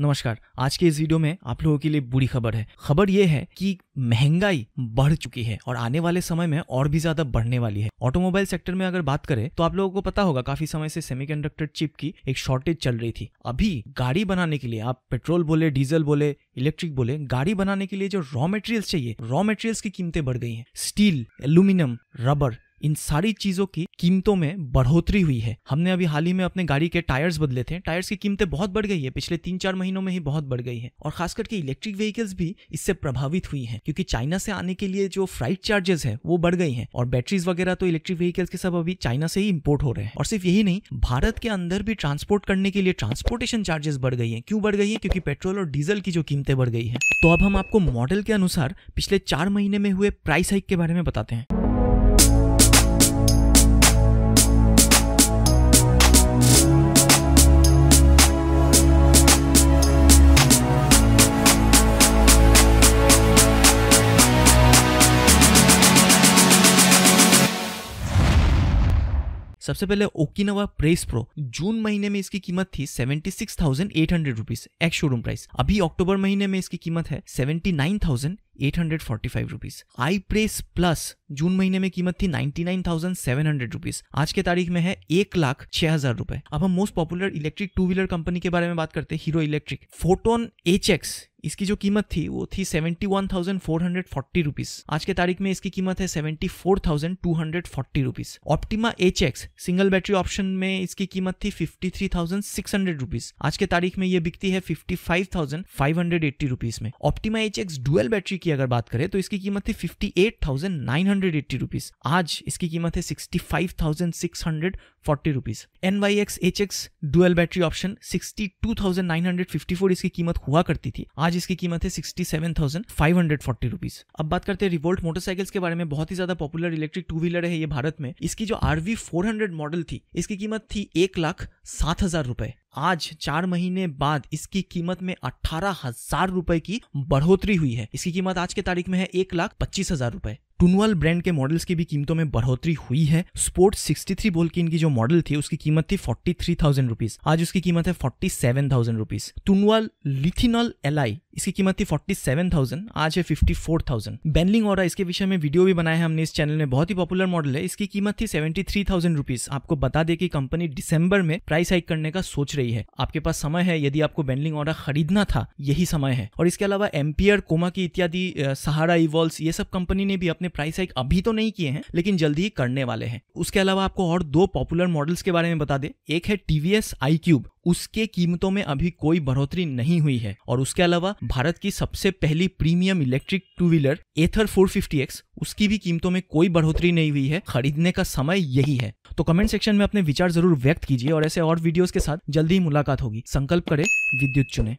नमस्कार आज के इस वीडियो में आप लोगों के लिए बुरी खबर है खबर यह है कि महंगाई बढ़ चुकी है और आने वाले समय में और भी ज्यादा बढ़ने वाली है ऑटोमोबाइल सेक्टर में अगर बात करें तो आप लोगों को पता होगा काफी समय से सेमीकंडक्टर चिप की एक शॉर्टेज चल रही थी अभी गाड़ी बनाने के लिए आप पेट्रोल बोले डीजल बोले इलेक्ट्रिक बोले गाड़ी बनाने के लिए जो रॉ मेटेरियल्स चाहिए रॉ मेटेरियल्स की कीमतें बढ़ गई है स्टील एल्यूमिनियम रबर इन सारी चीज़ों की कीमतों में बढ़ोतरी हुई है हमने अभी हाल ही में अपने गाड़ी के टायर्स बदले थे टायर्स की कीमतें बहुत बढ़ गई है पिछले तीन चार महीनों में ही बहुत बढ़ गई है और खास करके इलेक्ट्रिक व्हीकल्स भी इससे प्रभावित हुई है क्योंकि चाइना से आने के लिए जो फ्राइट चार्जेस है वो बढ़ गई है और बैटरीज वगैरह तो इलेक्ट्रिक व्हीकल्स के सब अभी चाइना से ही इम्पोर्ट हो रहे हैं और सिर्फ यही नहीं भारत के अंदर भी ट्रांसपोर्ट करने के लिए ट्रांसपोर्टेशन चार्जेस बढ़ गई है क्यों बढ़ गई है क्योंकि पेट्रोल और डीजल की जो कीमतें बढ़ गई है तो अब हम आपको मॉडल के अनुसार पिछले चार महीने में हुए प्राइस हाइक के बारे में बताते हैं सबसे पहले ओकिनावा प्रेस प्रो जून महीने में इसकी कीमत थी seventy six thousand eight hundred rupees ex showroom price अभी अक्टूबर महीने में इसकी कीमत है seventy nine thousand eight hundred forty five rupees iPraise plus जून महीने में कीमत थी ninety nine thousand seven hundred rupees आज के तारीख में है एक लाख छह हजार रुपए अब हम most popular electric two wheeler company के बारे में बात करते हैं Hero Electric Photon H X इसकी जो कीमत थी वो थी seventy one thousand four hundred forty rupees आज के तारीख में इसकी कीमत है seventy four thousand two hundred forty rupees Optima H X single battery option में इसकी कीमत थी fifty three thousand six hundred rupees आज के तारीख में ये बिकती है fifty five thousand five hundred eighty rupees में Optima H X dual battery की अगर बात करें तो इसकी कीमत थी fifty eight thousand nine hundred eighty rupees आज इसकी कीमत है sixty five thousand six hundred forty rupees N Y X H X dual battery option sixty two thousand nine hundred fifty four इसकी कीमत हुआ करती थी आज आज इसकी कीमत है sixty seven thousand five hundred forty rupees अब बात करते हैं रिवोल्ट मोटरसाइकिल्स के बारे में बहुत ही ज्यादा पॉपुलर इलेक्ट्रिक टू व्हीलर है ये भारत में इसकी जो आरवी फोर हंड्रेड मॉडल थी इसकी कीमत थी एक लाख सात हजार रुपए आज चार महीने बाद इसकी कीमत में अठारह हजार रुपए की बढ़ोतरी हुई है इसकी कीमत आज के तारीख में है एक लाख पच्चीस हजार रुपए टूनवाल ब्रांड के मॉडल्स की भी कीमतों में बढ़ोतरी हुई है स्पोर्ट 63 बोल की इनकी जो मॉडल थी उसकी कीमत थी फोर्टी थ्री थाउजेंड रुपीज आज उसकी कीमत है forty seven thousand rupees Tunwal Lithino L इसकी कीमत थी फोर्टी सेवन थाउजेंड आज है फिफ्टी फोर थाउजेंड बैनलिंग और इसके विषय में वीडियो भी बनाया है हमने इस चैनल में बहुत ही पॉपुलर मॉडल है इसकी कीमत थी सेवेंटी थ्री थाउजेंड रुपीज आपको बता दें कि कंपनी दिसंबर में प्राइस हाइक करने का सोच रही है आपके पास समय है यदि आपको बैनलिंग और खरीदना था यही समय है और इसके अलावा एम्पियर कोमा की इत्यादि सहारा इवॉल्स ये सब कंपनी ने भी अपने आपने प्राइस हाइक अभी तो नहीं किए हैं लेकिन जल्दी ही करने वाले हैं उसके अलावा आपको और दो पॉपुलर मॉडल्स के बारे में बता दे एक है टीवीएस आई क्यूब उसके कीमतों में अभी कोई बढ़ोतरी नहीं हुई है और उसके अलावा भारत की सबसे पहली premium electric two wheeler Ather four उसकी भी कीमतों में कोई बढ़ोतरी नहीं हुई है खरीदने का समय यही है तो कमेंट सेक्शन में अपने विचार जरूर व्यक्त कीजिए और ऐसे और वीडियोस के साथ जल्दी ही मुलाकात होगी संकल्प करें विद्युत चुने